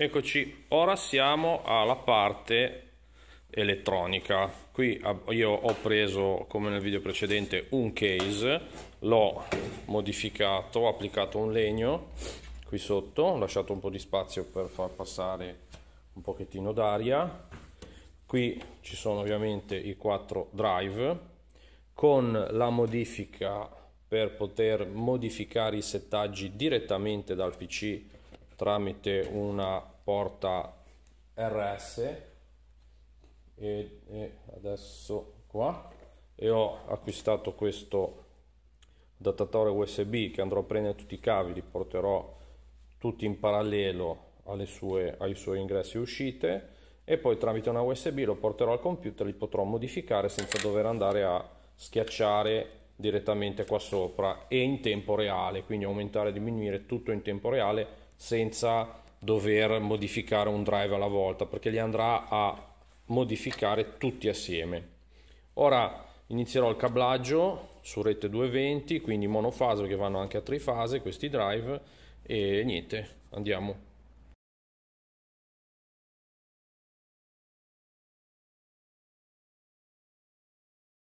Eccoci, ora siamo alla parte elettronica. Qui io ho preso, come nel video precedente, un case, l'ho modificato, ho applicato un legno qui sotto, ho lasciato un po' di spazio per far passare un pochettino d'aria qui ci sono ovviamente i quattro drive con la modifica per poter modificare i settaggi direttamente dal pc tramite una porta rs e, e adesso qua e ho acquistato questo adattatore usb che andrò a prendere tutti i cavi li porterò tutti in parallelo sue, ai suoi ingressi e uscite e poi tramite una USB lo porterò al computer, e li potrò modificare senza dover andare a schiacciare direttamente qua sopra e in tempo reale, quindi aumentare e diminuire tutto in tempo reale senza dover modificare un drive alla volta perché li andrà a modificare tutti assieme. Ora inizierò il cablaggio su rete 220, quindi monofase che vanno anche a trifase questi drive e niente, andiamo.